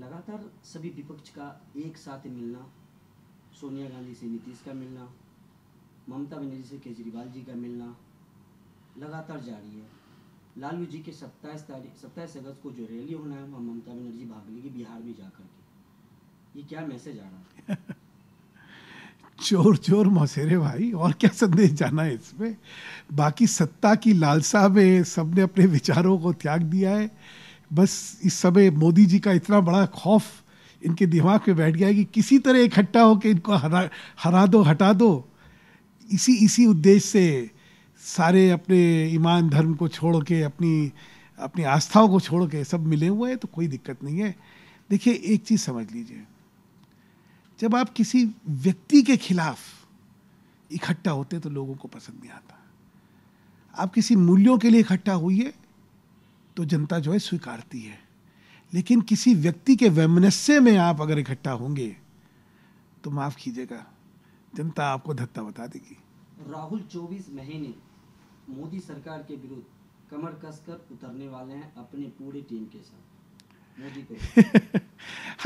लगातार सभी विपक्ष का एक साथ मिलना सोनिया गांधी से नीतीश का मिलना ममता बनर्जी से केजरीवाल जी का मिलना लगातार जारी है लालू जी के सत्ताईस तारीख सत्ताईस अगस्त को जो रैली होना है वहाँ ममता बनर्जी भाग लेगी बिहार में जाकर के ये क्या मैसेज आ रहा है चोर चोर मौसेरे भाई और क्या संदेश जाना है इसमें बाकी सत्ता की लालसा में सबने अपने विचारों को त्याग दिया है बस इस समय मोदी जी का इतना बड़ा खौफ इनके दिमाग में बैठ गया है कि किसी तरह इकट्ठा हो के इनको हरा हरा दो हटा दो इसी इसी उद्देश्य से सारे अपने ईमान धर्म को छोड़ के अपनी अपनी आस्थाओं को छोड़ के सब मिले हुए हैं तो कोई दिक्कत नहीं है देखिए एक चीज़ समझ लीजिए जब आप किसी व्यक्ति के खिलाफ इकट्ठा होते तो लोगों को पसंद नहीं आता आप किसी मूल्यों के लिए इकट्ठा हुई है तो जनता जो है स्वीकारती है लेकिन किसी व्यक्ति के वैमनस्य में आप अगर इकट्ठा होंगे तो माफ कीजिएगा जनता आपको धत्ता बता देगी राहुल 24 महीने मोदी सरकार के विरुद्ध कमर कसकर उतरने वाले हैं अपने पूरी टीम के साथ मोदी को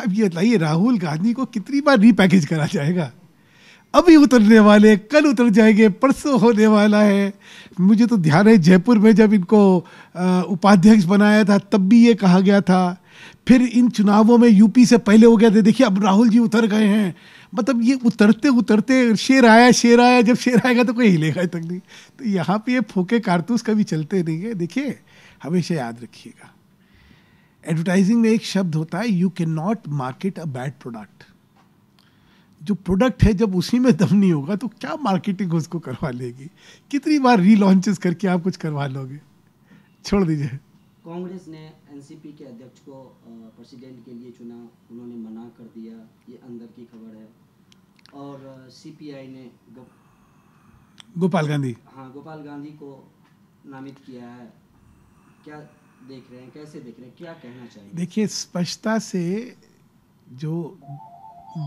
अब ये बताइए राहुल गांधी को कितनी बार रीपैकेज करा जाएगा अभी उतरने वाले कल उतर जाएंगे परसों होने वाला है मुझे तो ध्यान है जयपुर में जब इनको उपाध्यक्ष बनाया था तब भी ये कहा गया था फिर इन चुनावों में यूपी से पहले हो गया थे देखिए अब राहुल जी उतर गए हैं मतलब ये उतरते उतरते शेर आया शेर आया जब शेर आएगा तो कोई हिलेगा तक नहीं तो यहाँ पे ये फूके कारतूस कभी चलते नहीं है देखिए हमेशा याद रखिएगा एडवर्टाइजिंग में एक शब्द होता है you cannot market a bad product जो प्रोडक्ट है जब उसी में दम नहीं होगा तो क्या मार्केटिंग उसको करवा लेगी कितनी बार रीलॉन्चेस करके आप कुछ करवा लोगे छोड़ दीजिए कांग्रेस ने एनसीपी के अध्यक्ष को प्रेसिडेंट के लिए चुना उन्होंने मना कर दिया ये अंदर की खबर है और सीपीआई ने गो, गोपाल गांधी हाँ गोपाल गांधी को नामित किया है क्या देख रहे हैं कैसे देख रहे हैं क्या कहना चाहिए देखिए स्पष्टता से जो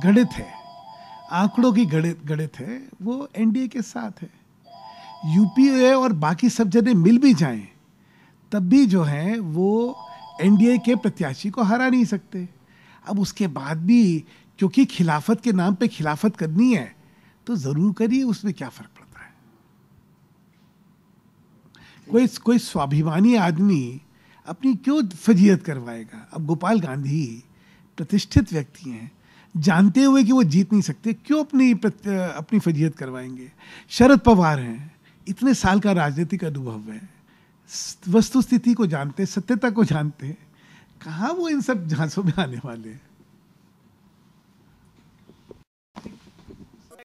गणित है आंकड़ों की गणित गणित है वो एनडीए के साथ है यूपीए और बाकी सब जने मिल भी जाएं तब भी जो है वो एनडीए के प्रत्याशी को हरा नहीं सकते अब उसके बाद भी क्योंकि खिलाफत के नाम पे खिलाफत करनी है तो ज़रूर करिए उसमें क्या फ़र्क पड़ता है कोई कोई स्वाभिमानी आदमी अपनी क्यों फजीयत करवाएगा अब गोपाल गांधी प्रतिष्ठित व्यक्ति हैं जानते हुए कि वो जीत नहीं सकते क्यों अपनी अपनी फजीहत करवाएंगे शरद पवार हैं इतने साल का राजनीतिक अनुभव है वस्तुस्थिति को जानते सत्यता को जानते हैं कहाँ वो इन सब झांसों में आने वाले हैं